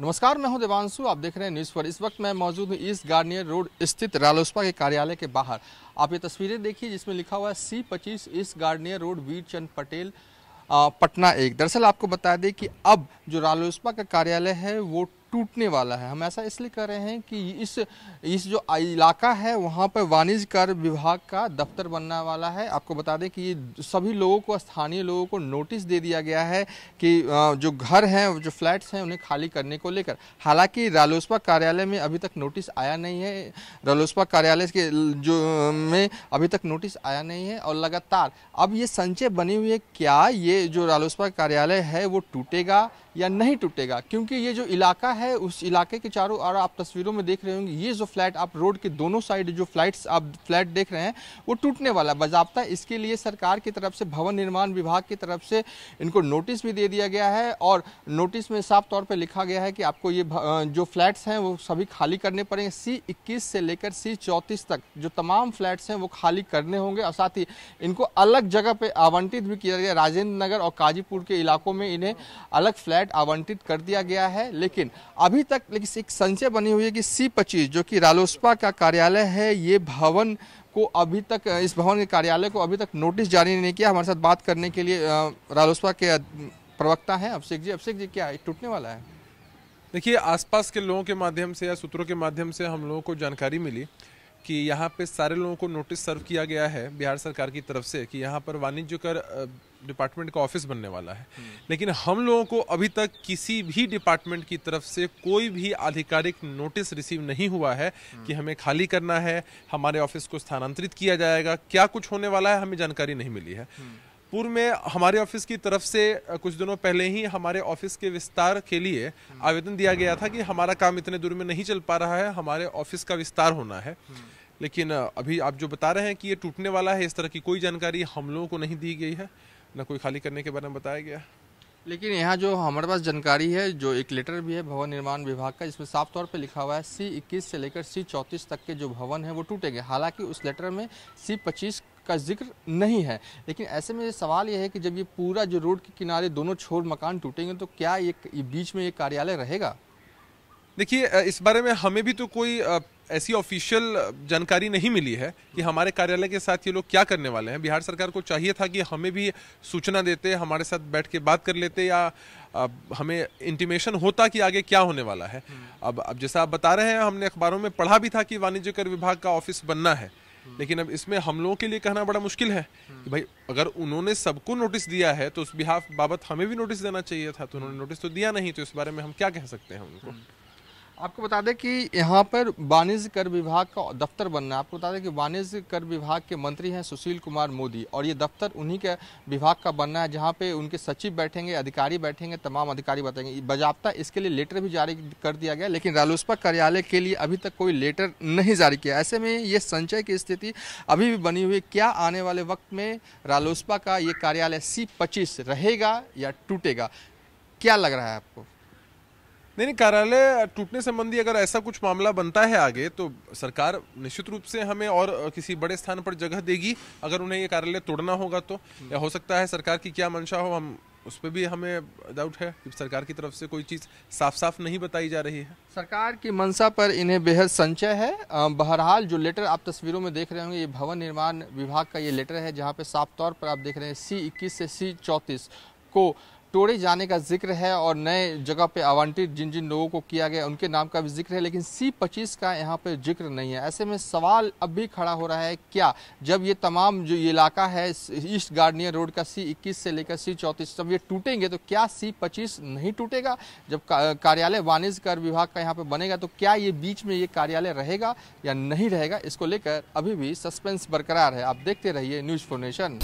नमस्कार मैं हूं देवांशु आप देख रहे हैं न्यूज़ पर इस वक्त मैं मौजूद हूं ईस्ट गार्नियर रोड स्थित रालोसपा के कार्यालय के बाहर आप ये तस्वीरें देखिए जिसमें लिखा हुआ है सी पच्चीस East Garnier Road Veer Chand Patel Patna एक दरअसल आपको बता दें कि अब जो रालोसपा का कार्यालय है वो टूटने वाला है हम ऐसा इसलिए कर रहे हैं कि इस इस जो इलाका है वहाँ पर वाणिज्य कर विभाग का दफ्तर बनने वाला है आपको बता दें कि सभी लोगों को स्थानीय लोगों को नोटिस दे दिया गया है कि जो घर हैं जो फ्लैट्स हैं उन्हें खाली करने को लेकर हालांकि रालोसपा कार्यालय में अभी तक नोटिस आया नहीं है रालोसपा कार्यालय के जो में अभी तक नोटिस आया नहीं है और लगातार अब ये संचय बनी हुई है क्या ये जो रालोसपा कार्यालय है वो टूटेगा या नहीं टूटेगा क्योंकि ये जो इलाका है उस इलाके के चारों ओर आप तस्वीरों में देख रहे होंगे ये जो फ्लैट आप रोड के दोनों साइड जो फ्लैट्स आप फ्लैट देख रहे हैं वो टूटने वाला बाजाबता इसके लिए सरकार की तरफ से भवन निर्माण विभाग की तरफ से इनको नोटिस भी दे दिया गया है और नोटिस में साफ तौर पर लिखा गया है कि आपको ये जो फ्लैट्स हैं वो सभी खाली करने पड़ेंगे सी इक्कीस से लेकर सी चौंतीस तक जो तमाम फ्लैट्स हैं वो खाली करने होंगे और साथ ही इनको अलग जगह पर आवंटित भी किया गया राजेंद्र नगर और काजीपुर के इलाकों में इन्हें अलग फ्लैट फ्लैट आवंटित कर दिया गया है लेकिन अभी तक लेकिन एक संशय बनी हुई है कि सी पच्चीस जो कि रालोसपा का कार्यालय है ये भवन को अभी तक इस भवन के कार्यालय को अभी तक नोटिस जारी नहीं किया हमारे साथ बात करने के लिए रालोसपा के प्रवक्ता हैं अभिषेक जी अभिषेक जी क्या टूटने वाला है देखिए आसपास के लोगों के माध्यम से या सूत्रों के माध्यम से हम लोगों को जानकारी मिली कि यहाँ पे सारे लोगों को नोटिस सर्व किया गया है बिहार सरकार की तरफ से कि यहाँ पर वाणिज्य कर डिपार्टमेंट का ऑफिस बनने वाला है हम्म। लेकिन हम लोगों को अभी तक किसी भी डिपार्टमेंट की तरफ से कोई भी आधिकारिक नोटिस रिसीव नहीं हुआ है हम्म। कि हमें खाली करना है हमारे ऑफिस को स्थानांतरित किया जाएगा क्या कुछ होने वाला है हमें जानकारी नहीं मिली है हम्म। पूर्व में हमारे ऑफिस की तरफ से कुछ दिनों पहले ही हमारे ऑफिस के विस्तार के लिए आवेदन दिया गया था कि हमारा काम इतने दूर में नहीं चल पा रहा है हमारे ऑफिस का विस्तार होना है लेकिन अभी आप जो बता रहे हैं कि ये टूटने वाला है इस तरह की कोई जानकारी हम लोगों को नहीं दी गई है ना कोई खाली करने के बारे में बताया गया है लेकिन यहाँ जो हमारे पास जानकारी है जो एक लेटर भी है भवन निर्माण विभाग का जिसमें साफ तौर पर लिखा हुआ है सी इक्कीस से लेकर सी चौंतीस तक के जो भवन है वो टूटेंगे हालांकि उस लेटर में सी पच्चीस का जिक्र नहीं है लेकिन ऐसे में सवाल यह है कि जब ये पूरा जो रोड के किनारे दोनों छोर मकान टूटेंगे तो क्या ये बीच में ये कार्यालय रहेगा देखिए इस बारे में हमें भी तो कोई ऐसी ऑफिशियल जानकारी नहीं मिली है कि हमारे कार्यालय के साथ ये लोग क्या करने वाले हैं बिहार सरकार को चाहिए था कि हमें भी सूचना देते हमारे साथ बैठ के बात कर लेते या हमें इंटीमेशन होता कि आगे क्या होने वाला है हम्म। अब अब जैसा आप बता रहे हैं हमने अखबारों में पढ़ा भी था कि वाणिज्य कर विभाग का ऑफिस बनना है हम्म। लेकिन अब इसमें हम लोगों के लिए कहना बड़ा मुश्किल है हम्म। कि भाई अगर उन्होंने सबको नोटिस दिया है तो उस बिहाफ बाबत हमें भी नोटिस देना चाहिए था तो उन्होंने नोटिस तो दिया नहीं तो इस बारे में हम क्या कह सकते हैं उनको आपको बता दें कि यहाँ पर वाणिज्य कर विभाग का दफ्तर बनना है आपको बता दें कि वाणिज्य कर विभाग के मंत्री हैं सुशील कुमार मोदी और ये दफ्तर उन्हीं के विभाग का बनना है जहाँ पे उनके सचिव बैठेंगे अधिकारी बैठेंगे तमाम अधिकारी बताएंगे बजाबता इसके लिए लेटर भी जारी कर दिया गया लेकिन रालोसपा कार्यालय के लिए अभी तक कोई लेटर नहीं जारी किया ऐसे में ये संचय की स्थिति अभी भी बनी हुई क्या आने वाले वक्त में रालोसपा का ये कार्यालय सी पच्चीस रहेगा या टूटेगा क्या लग रहा है आपको नहीं नहीं कार्यालय टूटने संबंधी अगर ऐसा कुछ मामला बनता है आगे तो सरकार निश्चित रूप से हमें और किसी बड़े स्थान पर जगह देगी अगर उन्हें ये कार्यालय तोड़ना होगा तो हम्म। या हो सकता है सरकार की क्या मंशा हो हम उस पर भी हमें डाउट है कि सरकार की तरफ से कोई चीज़ साफ साफ नहीं बताई जा रही है सरकार की मंशा पर इन्हें बेहद संचय है बहरहाल जो लेटर आप तस्वीरों में देख रहे होंगे ये भवन निर्माण विभाग का ये लेटर है जहाँ पे साफ तौर पर आप देख रहे हैं सी इक्कीस से सी चौंतीस को तोड़े जाने का जिक्र है और नए जगह पे आवंटित जिन जिन लोगों को किया गया उनके नाम का भी जिक्र है लेकिन सी पच्चीस का यहाँ पे जिक्र नहीं है ऐसे में सवाल अब भी खड़ा हो रहा है क्या जब ये तमाम जो ये इलाका है ईस्ट गार्डनियर रोड का सी इक्कीस से लेकर सी चौंतीस जब ये टूटेंगे तो क्या सी पच्चीस नहीं टूटेगा जब कार्यालय वाणिज्य कर विभाग का यहाँ पर बनेगा तो क्या ये बीच में ये कार्यालय रहेगा या नहीं रहेगा इसको लेकर अभी भी सस्पेंस बरकरार है आप देखते रहिए न्यूज़ फोर्नेशन